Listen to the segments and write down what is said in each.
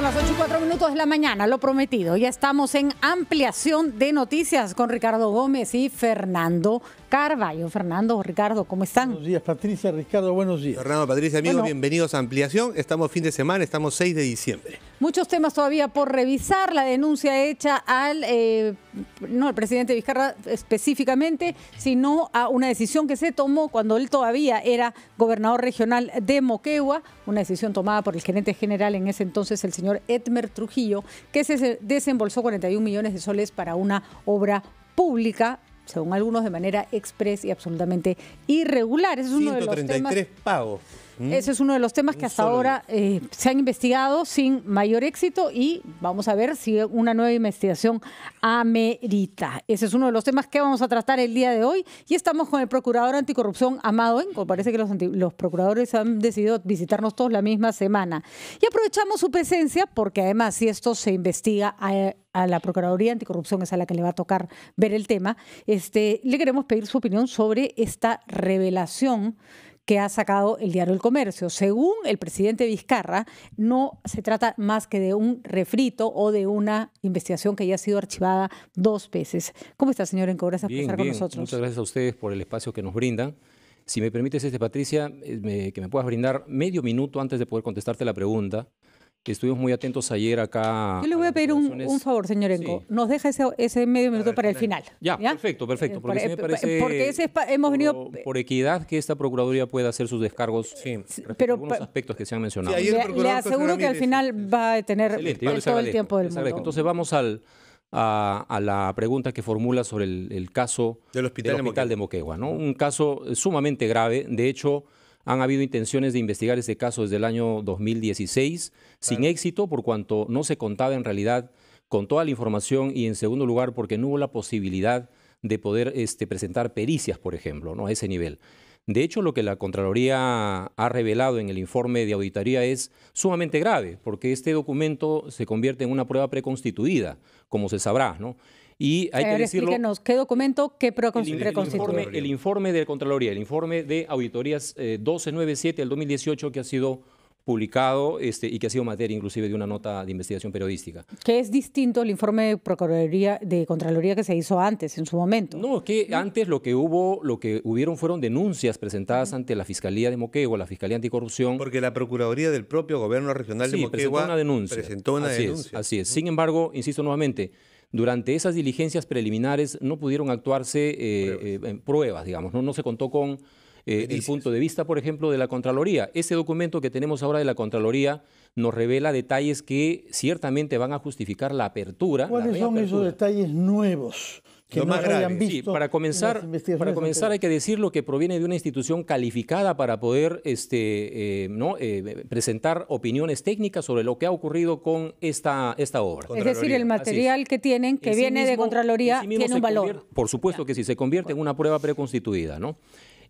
Son las 8 y 4 minutos de la mañana, lo prometido. Ya estamos en ampliación de noticias con Ricardo Gómez y Fernando Carballo. Fernando, Ricardo, ¿cómo están? Buenos días, Patricia, Ricardo, buenos días. Fernando, Patricia, amigos, bienvenidos a Ampliación. Estamos fin de semana, estamos 6 de diciembre. Muchos temas todavía por revisar. La denuncia hecha al, eh, no al presidente Vizcarra específicamente, sino a una decisión que se tomó cuando él todavía era gobernador regional de Moquegua, una decisión tomada por el gerente general en ese entonces, el señor Edmer Trujillo, que se desembolsó 41 millones de soles para una obra pública según algunos de manera express y absolutamente irregular. es uno de los temas... pagos. Ese es uno de los temas que hasta ahora eh, se han investigado sin mayor éxito y vamos a ver si una nueva investigación amerita. Ese es uno de los temas que vamos a tratar el día de hoy y estamos con el procurador anticorrupción Amado Enco. Parece que los, procuradores han decidido visitarnos todos la misma semana. Y aprovechamos su presencia porque además si esto se investiga a, la Procuraduría Anticorrupción, es a la que le va a tocar ver el tema, este, le queremos pedir su opinión sobre esta revelación que ha sacado el diario El Comercio. Según el presidente Vizcarra, no se trata más que de un refrito o de una investigación que ya ha sido archivada dos veces. ¿Cómo está, señor Enco? Gracias por estar con nosotros. Muchas gracias a ustedes por el espacio que nos brindan. Si me permites, este, Patricia, eh, que me puedas brindar medio minuto antes de poder contestarte la pregunta Estuvimos muy atentos ayer acá. Yo le voy a, pedir un, favor, señor Enco. Nos deja ese, ese medio minuto para el final. Ya, perfecto, perfecto. Eh, porque, me eh, parece hemos venido. Por, equidad que esta Procuraduría pueda hacer sus descargos sí, respecto a algunos aspectos que se han mencionado. le, aseguro que al final va a tener todo, el tiempo del mundo. Entonces vamos al, a, la pregunta que formula sobre el, caso del hospital, de, Moquegua. de Moquegua. ¿no? Un caso sumamente grave. De hecho. Han habido intenciones de investigar este caso desde el año 2016, sin éxito, por cuanto no se contaba en realidad con toda la información y en segundo lugar porque no hubo la posibilidad de poder este, presentar pericias, por ejemplo, a ese nivel. De hecho, lo que la Contraloría ha revelado en el informe de auditoría es sumamente grave, porque este documento se convierte en una prueba preconstituida, como se sabrá, ¿no? Y hay que Explíquenos, ¿qué documento, qué El, informe, de Contraloría, el informe de auditorías 1297 eh, del 2018 que ha sido publicado este, y que ha sido materia inclusive de una nota de investigación periodística. ¿Qué es distinto el informe de Procuraduría, de Contraloría que se hizo antes, en su momento? No, que antes lo que hubo, lo que hubieron fueron denuncias presentadas ante la Fiscalía de Moquegua, la Fiscalía Anticorrupción. Porque la Procuraduría del propio Gobierno Regional de Moquegua presentó una denuncia. Presentó una así es. Sin embargo, insisto nuevamente, durante esas diligencias preliminares no pudieron actuarse eh, pruebas. Eh, digamos, no, se contó con eh, el punto de vista, por ejemplo, de la Contraloría. Ese documento que tenemos ahora de la Contraloría nos revela detalles que ciertamente van a justificar la apertura. ¿Cuáles son esos detalles nuevos? lo más grave. sí, para comenzar, para comenzar hay que decir lo que proviene de una institución calificada para poder este, eh, ¿no? Eh, presentar opiniones técnicas sobre lo que ha ocurrido con esta, esta obra. Es decir, el material que tienen, que viene de Contraloría, tiene un valor. Por supuesto que si se convierte en una prueba preconstituida, ¿no?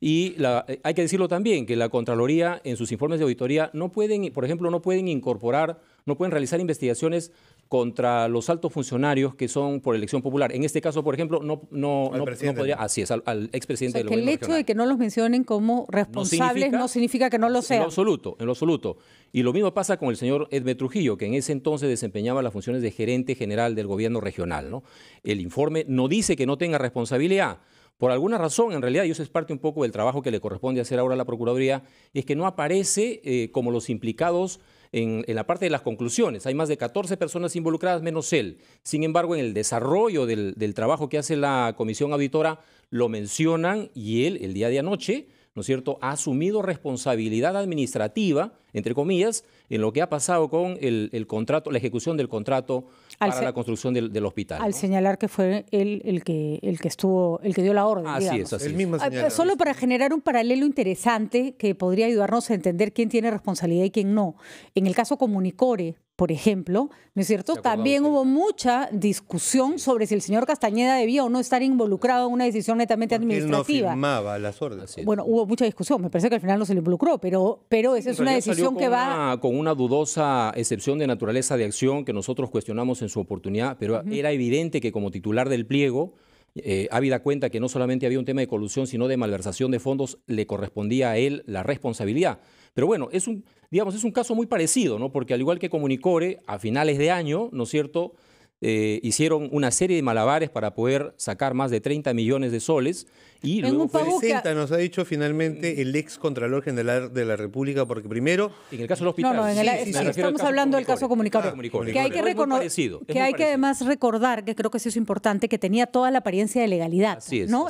Y la, eh, hay que decirlo también, que la Contraloría en sus informes de auditoría no pueden, por ejemplo, no pueden incorporar, no pueden realizar investigaciones contra los altos funcionarios que son por elección popular. En este caso, por ejemplo, no, no, no, podría, así es, al, expresidente del gobierno. El hecho de que no los mencionen como responsables no significa, que no lo sean. En lo absoluto, en lo absoluto. Y lo mismo pasa con el señor Edme Trujillo, que en ese entonces desempeñaba las funciones de gerente general del gobierno regional. El informe no dice que no tenga responsabilidad, por alguna razón, en realidad, y eso es parte un poco del trabajo que le corresponde hacer ahora a la Procuraduría, es que no aparece eh, como los implicados en, la parte de las conclusiones. Hay más de 14 personas involucradas, menos él. Sin embargo, en el desarrollo del, trabajo que hace la comisión auditora, lo mencionan y él, el día de anoche, ¿no es cierto?, ha asumido responsabilidad administrativa, entre comillas, en lo que ha pasado con el contrato, la ejecución del contrato al para la construcción del, hospital. Al señalar que fue él el que, el que estuvo, el que dio la orden. Así es, así ah, Solo para generar un paralelo interesante que podría ayudarnos a entender quién tiene responsabilidad y quién no. En el caso Comunicore, por ejemplo, ¿no es cierto? También hubo mucha discusión sobre si el señor Castañeda debía o no estar involucrado en una decisión netamente administrativa. Él no firmaba las órdenes. Bueno, hubo mucha discusión, me parece que al final no se le involucró, pero, pero esa es una decisión que va... con una dudosa excepción de naturaleza de acción que nosotros cuestionamos en su oportunidad, pero era evidente que como titular del pliego... Eh, habida cuenta que no solamente había un tema de colusión, sino de malversación de fondos, le correspondía a él la responsabilidad. Pero bueno, es un, digamos, es un caso muy parecido, ¿no? Porque al igual que Comunicore, a finales de año, ¿no es cierto?, eh, hicieron una serie de malabares para poder sacar más de 30 millones de soles y un Presenta, nos ha dicho finalmente mm. el ex Contralor General de la República, porque primero... En el caso del hospital. No, no, estamos hablando del caso Comunicado. Ah, que hay que, reconocer, que, hay que además recordar, que creo que eso es importante, que tenía toda la apariencia de legalidad. es, ¿no?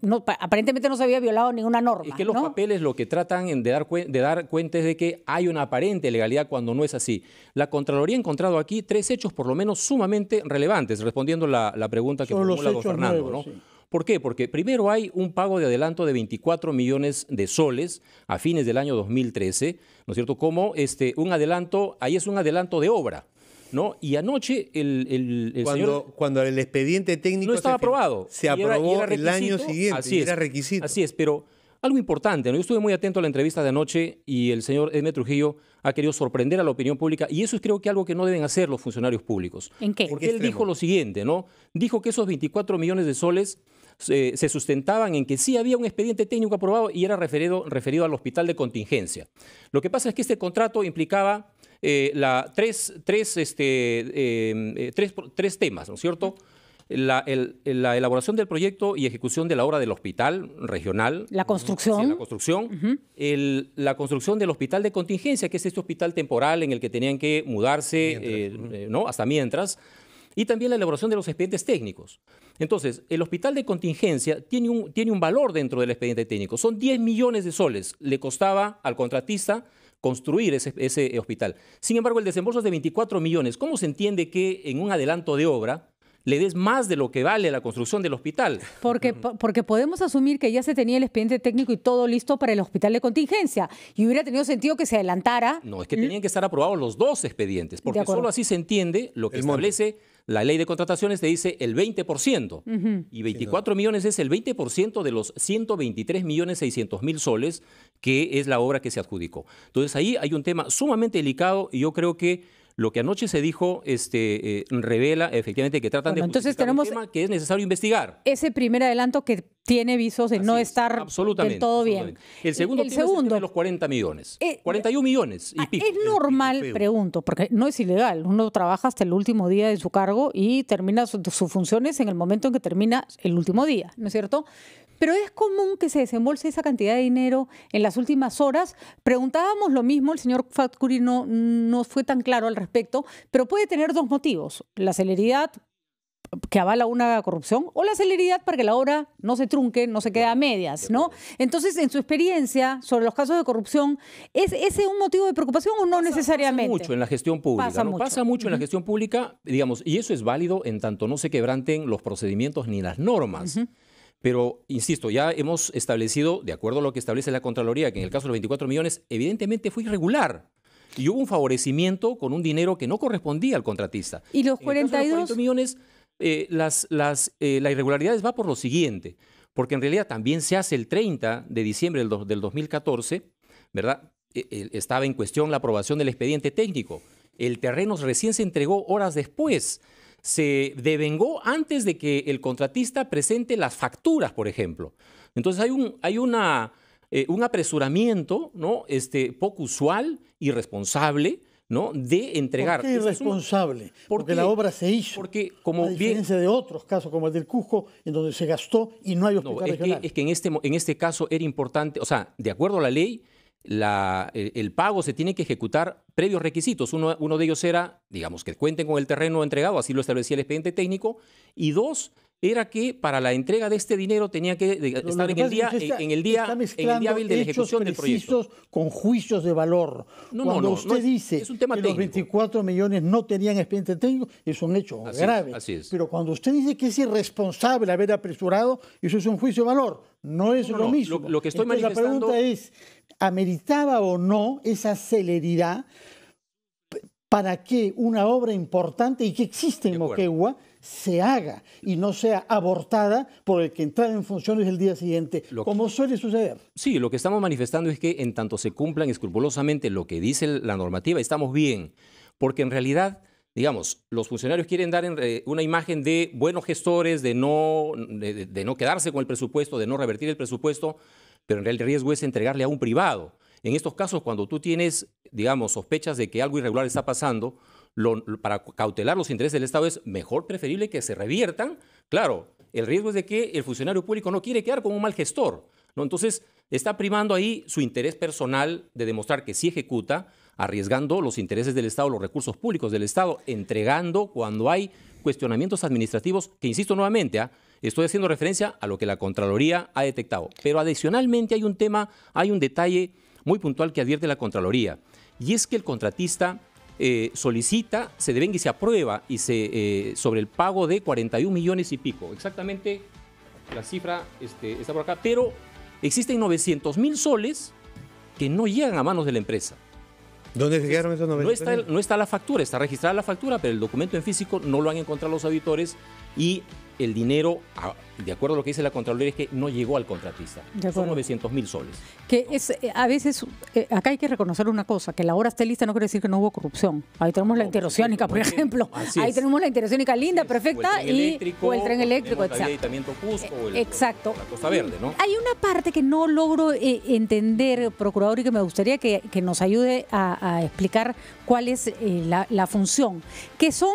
no aparentemente no se había violado ninguna norma. Es que los papeles lo que tratan de dar, de dar cuenta es de que hay una aparente legalidad cuando no es así. La Contraloría ha encontrado aquí tres hechos por lo menos sumamente relevantes, respondiendo la, la pregunta que formula don Fernando. ¿Por qué? Porque primero hay un pago de adelanto de 24 millones de soles a fines del año 2013, ¿no es cierto? Como este, un adelanto, ahí es un adelanto de obra. ¿No? Y anoche el, cuando, señor... Cuando el expediente técnico... No estaba se, aprobado. Se aprobó el año siguiente, así era requisito. Así es, pero algo importante, ¿no? yo estuve muy atento a la entrevista de anoche y el señor m Trujillo ha querido sorprender a la opinión pública y eso es creo que algo que no deben hacer los funcionarios públicos. ¿En qué? Porque él dijo lo siguiente, ¿no? Dijo que esos 24 millones de soles se sustentaban en que sí había un expediente técnico aprobado y era referido, referido al hospital de contingencia. Lo que pasa es que este contrato implicaba eh, la, tres, este, eh, eh, tres, temas, ¿no es cierto? La, elaboración del proyecto y ejecución de la obra del hospital regional. La construcción. la construcción. la construcción del hospital de contingencia, que es este hospital temporal en el que tenían que mudarse, ¿no? Hasta mientras y también la elaboración de los expedientes técnicos. Entonces, el hospital de contingencia tiene un, tiene un valor dentro del expediente técnico. Son 10 millones de soles. Le costaba al contratista construir ese, hospital. Sin embargo, el desembolso es de 24 millones. ¿Cómo se entiende que en un adelanto de obra le des más de lo que vale la construcción del hospital. Porque, porque podemos asumir que ya se tenía el expediente técnico y todo listo para el hospital de contingencia. Y hubiera tenido sentido que se adelantara. No, es que tenían que estar aprobados los dos expedientes, porque solo así se entiende lo que establece. La ley de contrataciones te dice el 20%, y 24 millones es el 20% de los 123.600.000 soles, que es la obra que se adjudicó. Entonces ahí hay un tema sumamente delicado y yo creo que lo que anoche se dijo este, eh, revela efectivamente que tratan de entonces tenemos un tema que es necesario investigar. Ese primer adelanto que tiene visos de no estar absolutamente, todo bien. El segundo, el, segundo los 40 millones. 41 eh, millones y ah, pico. Es normal, pregunto, porque no es ilegal. Uno trabaja hasta el último día de su cargo y termina sus funciones en el momento en que termina el último día, ¿no es cierto? pero es común que se desembolse esa cantidad de dinero en las últimas horas. Preguntábamos lo mismo, el señor Fatcuri no, fue tan claro al respecto, pero puede tener dos motivos. La celeridad que avala una corrupción o la celeridad para que la hora no se trunque, no se quede a medias, ¿no? Entonces, en su experiencia sobre los casos de corrupción, ¿es ese un motivo de preocupación o no necesariamente? Pasa mucho en la gestión pública. Pasa, mucho. pasa mucho en la gestión pública, digamos, y eso es válido en tanto no se quebranten los procedimientos ni las normas. Pero, insisto, ya hemos establecido, de acuerdo a lo que establece la Contraloría, que en el caso de los 24 millones, evidentemente fue irregular. Y hubo un favorecimiento con un dinero que no correspondía al contratista. ¿Y los 42? los millones, eh, las, las, eh, la irregularidad va por lo siguiente, porque en realidad también se hace el 30 de diciembre del, del 2014, ¿verdad? E, e, estaba en cuestión la aprobación del expediente técnico. El terreno recién se entregó horas después se devengó antes de que el contratista presente las facturas, por ejemplo. Entonces hay un, hay una, eh, un apresuramiento ¿no? este, poco usual, irresponsable, ¿no? de entregar. ¿Por qué irresponsable? porque la obra se hizo. Porque como de otros casos como el del Cusco, en donde se gastó y no hay hospital es Que, es que en este, en este caso era importante, o sea, de acuerdo a la ley, la, eh, el, pago se tiene que ejecutar previos requisitos. Uno, uno de ellos era, digamos, que cuenten con el terreno entregado, así lo establecía el expediente técnico, y dos, era que para la entrega de este dinero tenía que estar en el, día, en el, día, en, el día, de la ejecución del proyecto. con juicios de valor. No, Cuando no, usted dice que los 24 millones no tenían expediente técnico, es un hecho grave. Pero cuando usted dice que es irresponsable haber apresurado, eso es un juicio de valor. No es lo mismo. Lo, que estoy manifestando... La pregunta es, ¿ameritaba o no esa celeridad para que una obra importante y que existe en Moquegua se haga y no sea abortada por el que entrar en funciones el día siguiente, como suele suceder. Sí, lo que estamos manifestando es que en tanto se cumplan escrupulosamente lo que dice la normativa, estamos bien, porque en realidad digamos, los funcionarios quieren dar una imagen de buenos gestores, de no, de, de, no quedarse con el presupuesto, de no revertir el presupuesto, pero en realidad el riesgo es entregarle a un privado. En estos casos, cuando tú tienes, digamos, sospechas de que algo irregular está pasando, para cautelar los intereses del Estado es mejor preferible que se reviertan. Claro, el riesgo es de que el funcionario público no quiere quedar como un mal gestor. ¿no? Entonces, está primando ahí su interés personal de demostrar que sí ejecuta, arriesgando los intereses del Estado, los recursos públicos del Estado, entregando cuando hay cuestionamientos administrativos, que insisto nuevamente, ¿ah? estoy haciendo referencia a lo que la Contraloría ha detectado. Pero adicionalmente hay un tema, hay un detalle muy puntual que advierte la Contraloría, y es que el contratista eh, solicita, se deben y se aprueba y se, eh, sobre el pago de 41 millones y pico, exactamente la cifra este, está por acá, pero existen 900 mil soles que no llegan a manos de la empresa. ¿Dónde se quedaron esos 90 no está, la factura, está registrada la factura, pero el documento en físico no lo han encontrado los auditores y el dinero, de acuerdo a lo que dice la Contraloría, es que no llegó al contratista. Son 900 mil soles. Que es, eh, a veces, eh, acá hay que reconocer una cosa, que la hora esté lista no quiere decir que no hubo corrupción. Ahí tenemos la interoceánica, por ejemplo. Ahí tenemos la interoceánica linda, perfecta, y el tren eléctrico, el tren eléctrico exacto. El, La Costa Verde, ¿no? Hay una parte que no logro eh, entender, procurador, y que me gustaría que nos ayude a, a explicar cuál es eh, la, función, que son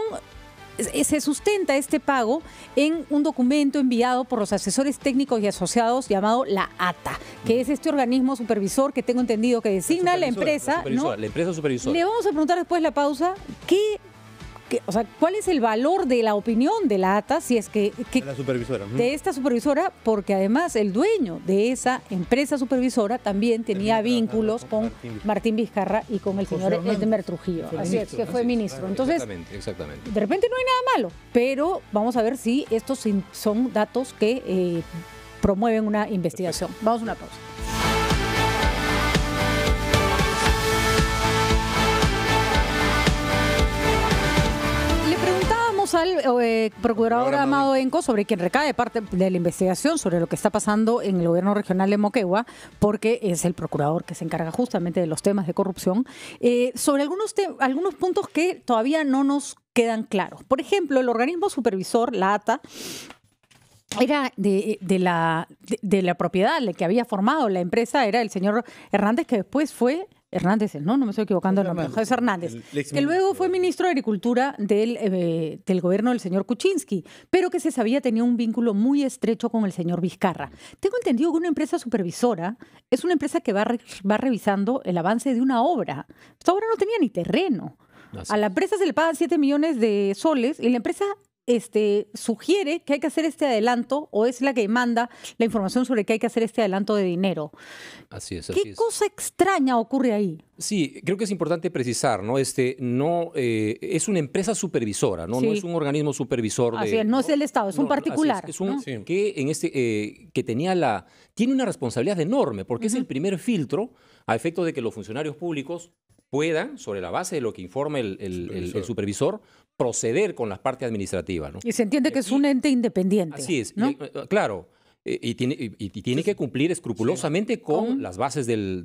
se sustenta este pago en un documento enviado por los asesores técnicos y asociados llamado la ATA, que es este organismo supervisor que tengo entendido que designa la empresa. La, la empresa supervisora. Le vamos a preguntar después la pausa qué ¿cuál es el valor de la opinión de la ATA si es que, de esta supervisora? Porque además el dueño de esa empresa supervisora también tenía vínculos con Martín. Vizcarra y con el señor de Edmer Trujillo, que fue ministro. Entonces, exactamente, de repente no hay nada malo, pero vamos a ver si estos son datos que eh, promueven una investigación. Vamos a una pausa. el eh, procurador Amado Enco, sobre quien recae parte de la investigación sobre lo que está pasando en el gobierno regional de Moquegua, porque es el procurador que se encarga justamente de los temas de corrupción, eh, sobre algunos, algunos puntos que todavía no nos quedan claros. Por ejemplo, el organismo supervisor, la ATA, era de, la, de, la propiedad el que había formado la empresa, era el señor Hernández, que después fue Hernández, no, no me estoy equivocando, el nombre, Hernández, que luego fue ministro de Agricultura del, eh, del gobierno del señor Kuczynski, pero que se sabía tenía un vínculo muy estrecho con el señor Vizcarra. Tengo entendido que una empresa supervisora es una empresa que va, revisando el avance de una obra. Esta obra no tenía ni terreno. A la empresa se le pagan 7 millones de soles y la empresa este, sugiere que hay que hacer este adelanto o es la que manda la información sobre que hay que hacer este adelanto de dinero. Así es. ¿Qué cosa extraña ocurre ahí? Sí, creo que es importante precisar, ¿no? Este, no, eh, es una empresa supervisora, ¿no? No es un organismo supervisor. es, no, es el Estado, es un particular. que en este, eh, que tenía la, tiene una responsabilidad enorme porque es el primer filtro a efecto de que los funcionarios públicos puedan, sobre la base de lo que informe el supervisor proceder con las partes administrativas. Y se entiende que es un ente independiente. Así es, eh, claro. Eh, y tiene, y, tiene, que cumplir escrupulosamente con, las bases del,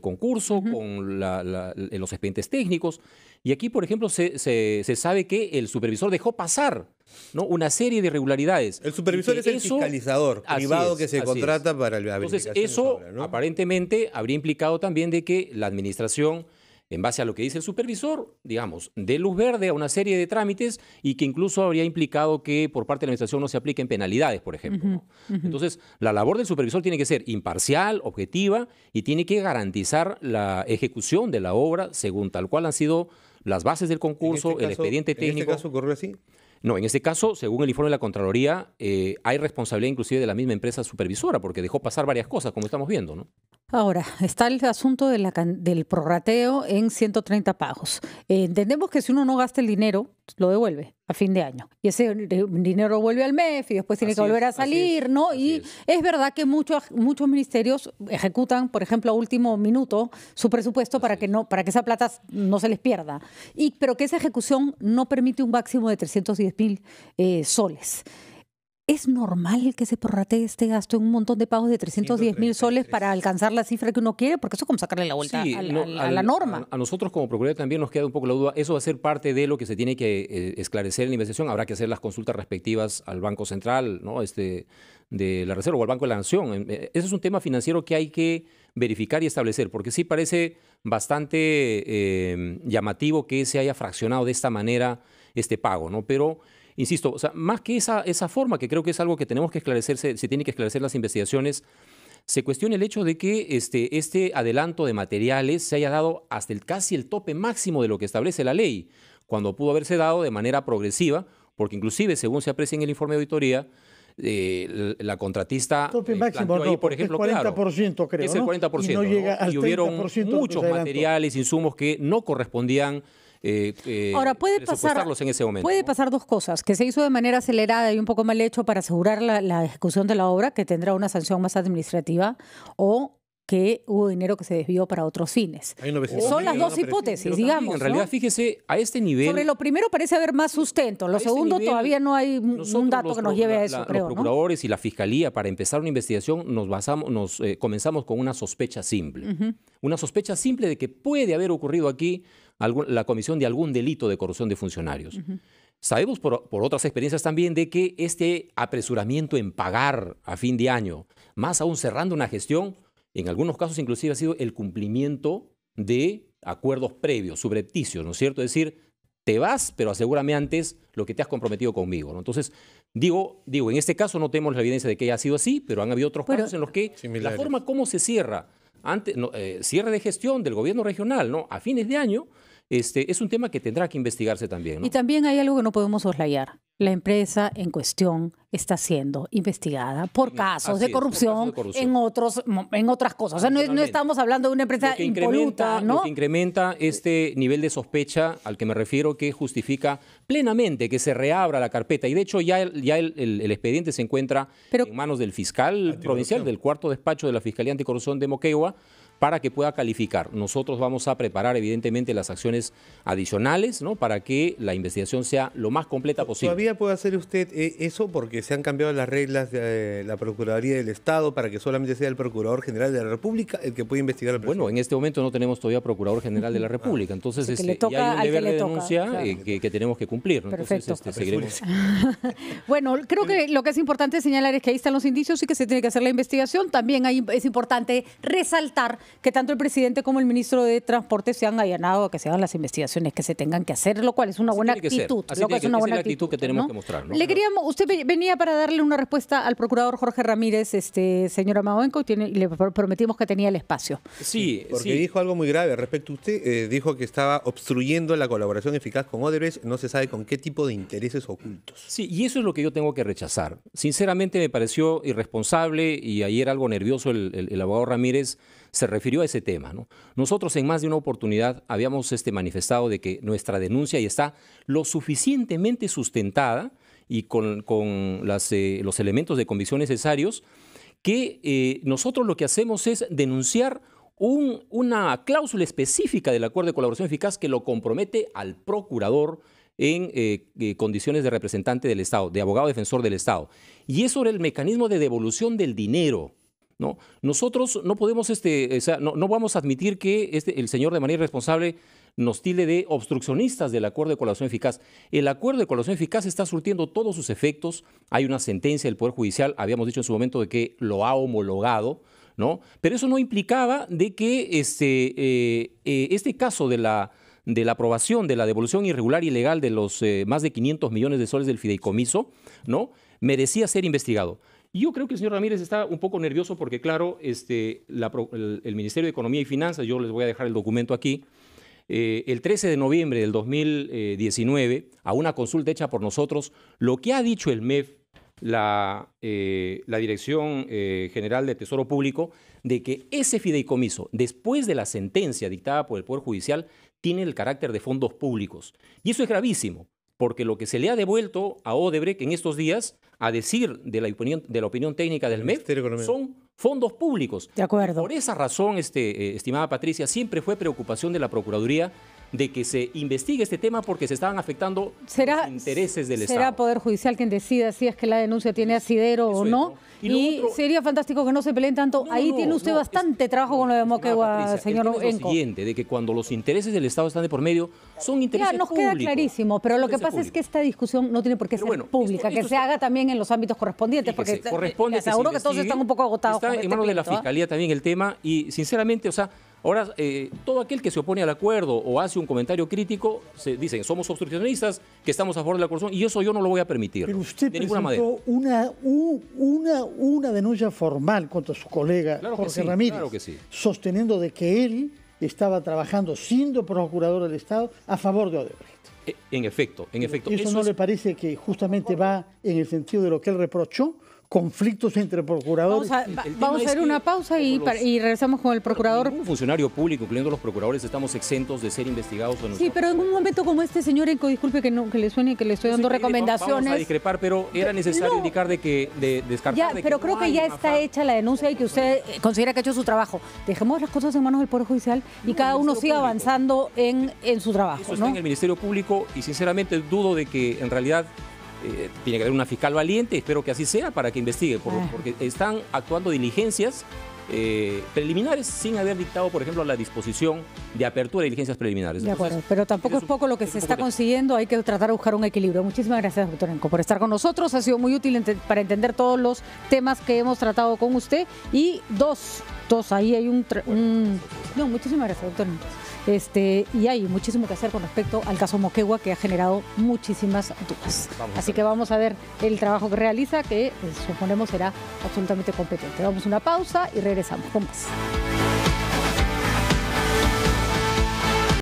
concurso, con los expedientes técnicos. Y aquí, por ejemplo, se, se, sabe que el supervisor dejó pasar ¿no? una serie de irregularidades. El supervisor es el fiscalizador privado que se contrata para el Entonces, eso aparentemente habría implicado también de que la administración en base a lo que dice el supervisor, digamos, de luz verde a una serie de trámites y que incluso habría implicado que por parte de la administración no se apliquen penalidades, por ejemplo. Entonces, la labor del supervisor tiene que ser imparcial, objetiva y tiene que garantizar la ejecución de la obra según tal cual han sido las bases del este concurso, el expediente técnico. ¿En este caso ocurrió así? No, en este caso, según el informe de la Contraloría, eh, hay responsabilidad inclusive de la misma empresa supervisora, porque dejó pasar varias cosas, como estamos viendo, ¿no? Ahora, está el asunto del prorrateo en 130 pagos. Eh, entendemos que si uno no gasta el dinero, lo devuelve a fin de año. Y ese dinero vuelve al MEF y después tiene que volver a salir, ¿no? Y es. verdad que muchos, muchos ministerios ejecutan, por ejemplo, a último minuto su presupuesto para que, no, para que esa plata no se les pierda. Y, pero que esa ejecución no permite un máximo de 310 mil eh, soles. ¿Es normal que se prorratee este gasto en un montón de pagos de 310 mil soles para alcanzar la cifra que uno quiere? Porque eso es como sacarle la vuelta a, la, norma. A, nosotros como procurador también nos queda un poco la duda. Eso va a ser parte de lo que se tiene que eh, esclarecer en la investigación. Habrá que hacer las consultas respectivas al Banco Central ¿no? este, de la Reserva o al Banco de la Nación. Eh, ese es un tema financiero que hay que verificar y establecer, porque sí parece bastante eh, llamativo que se haya fraccionado de esta manera este pago, ¿no? Pero insisto, sea, más que esa, esa forma, que creo que es algo que tenemos que esclarecer, se, tiene que esclarecer las investigaciones, se cuestiona el hecho de que este, este adelanto de materiales se haya dado hasta el, casi el tope máximo de lo que establece la ley, cuando pudo haberse dado de manera progresiva, porque inclusive, según se aprecia en el informe de auditoría, eh, la contratista tope eh, máximo, por ejemplo, es el 40%, ¿no? y, no llega y hubieron muchos materiales, insumos que no correspondían eh, eh, Ahora, puede pasar, en ese Puede pasar dos cosas, que se hizo de manera acelerada y un poco mal hecho para asegurar la, ejecución de la obra, que tendrá una sanción más administrativa, o que hubo dinero que se desvió para otros fines. Son las dos hipótesis, digamos. En realidad, fíjese, a este nivel... Sobre lo primero parece haber más sustento, lo este segundo todavía no hay un dato que nos lleve a eso, creo. Los procuradores y la fiscalía, para empezar una investigación, nos basamos, nos eh, comenzamos con una sospecha simple. Una sospecha simple de que puede haber ocurrido aquí la comisión de algún delito de corrupción de funcionarios. Sabemos por, otras experiencias también de que este apresuramiento en pagar a fin de año, más aún cerrando una gestión, en algunos casos inclusive ha sido el cumplimiento de acuerdos previos, subrepticios, ¿no es cierto? Es decir, te vas, pero asegúrame antes lo que te has comprometido conmigo. Entonces, digo, digo, en este caso no tenemos la evidencia de que haya sido así, pero han habido otros casos en los que la forma como se cierra, antes, eh, cierre de gestión del gobierno regional, ¿no? A fines de año, este, es un tema que tendrá que investigarse también. Y también hay algo que no podemos soslayar. La empresa en cuestión está siendo investigada por casos, de corrupción, en otros en otras cosas. O sea, no, estamos hablando de una empresa impoluta, ¿no? que incrementa este nivel de sospecha al que me refiero que justifica plenamente que se reabra la carpeta. Y de hecho ya, el, expediente se encuentra en manos del fiscal provincial del cuarto despacho de la Fiscalía Anticorrupción de Moquegua, para que pueda calificar. Nosotros vamos a preparar evidentemente las acciones adicionales ¿no? para que la investigación sea lo más completa posible. ¿Todavía puede hacer usted eh, eso porque se han cambiado las reglas de eh, la Procuraduría del Estado para que solamente sea el Procurador General de la República el que pueda investigar al presidente? Bueno, en este momento no tenemos todavía Procurador General de la ah. República, entonces este, ya hay un deber denuncia eh, que, tenemos que cumplir. Entonces, este, bueno, creo que lo que es importante señalar es que ahí están los indicios y que se tiene que hacer la investigación. También es importante resaltar que tanto el presidente como el ministro de Transporte se han allanado a que se hagan las investigaciones que se tengan que hacer, lo cual es una buena actitud. Lo es una buena actitud, que tenemos que mostrar. Le queríamos, usted venía para darle una respuesta al procurador Jorge Ramírez, este señora y le prometimos que tenía el espacio. Sí, porque dijo algo muy grave respecto a usted, eh, dijo que estaba obstruyendo la colaboración eficaz con Odebrecht, no se sabe con qué tipo de intereses ocultos. Sí, y eso es lo que yo tengo que rechazar. Sinceramente me pareció irresponsable y ayer algo nervioso el abogado Ramírez se refirió a ese tema. ¿no? Nosotros en más de una oportunidad habíamos este, manifestado de que nuestra denuncia ya está lo suficientemente sustentada y con, eh, los elementos de convicción necesarios, que eh, nosotros lo que hacemos es denunciar una cláusula específica del acuerdo de colaboración eficaz que lo compromete al procurador en eh, condiciones de representante del Estado, de abogado defensor del Estado. Y es sobre el mecanismo de devolución del dinero. Nosotros no podemos, este, o sea, no, vamos a admitir que este, el señor de manera irresponsable nos tire de obstruccionistas del acuerdo de colaboración eficaz. El acuerdo de colaboración eficaz está surtiendo todos sus efectos. Hay una sentencia del Poder Judicial, habíamos dicho en su momento de que lo ha homologado, ¿no? Pero eso no implicaba de que este, eh, eh, este caso de la, aprobación de la devolución irregular y legal de los eh, más de 500 millones de soles del fideicomiso, ¿no? Merecía ser investigado. Y yo creo que el señor Ramírez está un poco nervioso porque, claro, este, el, Ministerio de Economía y Finanzas, yo les voy a dejar el documento aquí, eh, el 13 de noviembre del 2019, a una consulta hecha por nosotros, lo que ha dicho el MEF, eh, la, Dirección eh, General de Tesoro Público, de que ese fideicomiso, después de la sentencia dictada por el Poder Judicial, tiene el carácter de fondos públicos. Y eso es gravísimo, porque lo que se le ha devuelto a Odebrecht en estos días, a decir de la opinión, de la opinión técnica del MEP, son fondos públicos. De acuerdo. Por esa razón, este, eh, estimada Patricia, siempre fue preocupación de la Procuraduría de que se investigue este tema porque se estaban afectando los intereses del Estado. Será Poder Judicial quien decida si es que la denuncia tiene asidero o no. Y, sería fantástico que no se peleen tanto. Ahí tiene usted bastante trabajo con lo de Moquegua, señor Enco. Es de que cuando los intereses del Estado están de por medio, son intereses ya, nos queda clarísimo, pero lo que pasa es que esta discusión no tiene por qué ser pública, que se haga también en los ámbitos correspondientes, porque corresponde Seguro que, todos están un poco agotados. Este en manos de la Fiscalía también el tema y sinceramente, o sea, ahora eh, todo aquel que se opone al acuerdo o hace un comentario crítico, se dicen, somos obstruccionistas, que estamos a favor de la corrupción y eso yo no lo voy a permitir. Pero usted de presentó Una, una, una denuncia formal contra su colega Jorge Ramírez, que sí. sosteniendo de que él estaba trabajando siendo procurador del Estado a favor de Odebrecht. Eh, en efecto, en efecto. ¿Eso, no le parece que justamente va en el sentido de lo que él reprochó? conflictos entre procuradores. Vamos a, hacer una pausa y, y, regresamos con el procurador. Un funcionario público, incluyendo los procuradores, estamos exentos de ser investigados. sí, pero en un momento como este, señor Enco, disculpe que, no, que le suene que le estoy dando recomendaciones. Vamos a discrepar, pero era necesario indicar de que de, descartar. Ya, pero creo que ya está hecha la denuncia y que usted eh, considera que ha hecho su trabajo. Dejemos las cosas en manos del Poder Judicial y cada uno siga avanzando en, en su trabajo. está en el Ministerio Público y sinceramente dudo de que en realidad eh, tiene que haber una fiscal valiente, espero que así sea, para que investigue, ah. porque están actuando diligencias eh, preliminares sin haber dictado, por ejemplo, la disposición de apertura de diligencias preliminares. De acuerdo, pero tampoco es, poco lo que se está consiguiendo, hay que tratar de buscar un equilibrio. Muchísimas gracias, doctor Enco, por estar con nosotros. Ha sido muy útil para entender todos los temas que hemos tratado con usted. Y dos, dos, ahí hay un... No, muchísimas gracias, doctor Enco. Este, y hay muchísimo que hacer con respecto al caso Moquegua que ha generado muchísimas dudas. Así que vamos a ver el trabajo que realiza, que eh, suponemos será absolutamente competente. Vamos a una pausa y regresamos con más.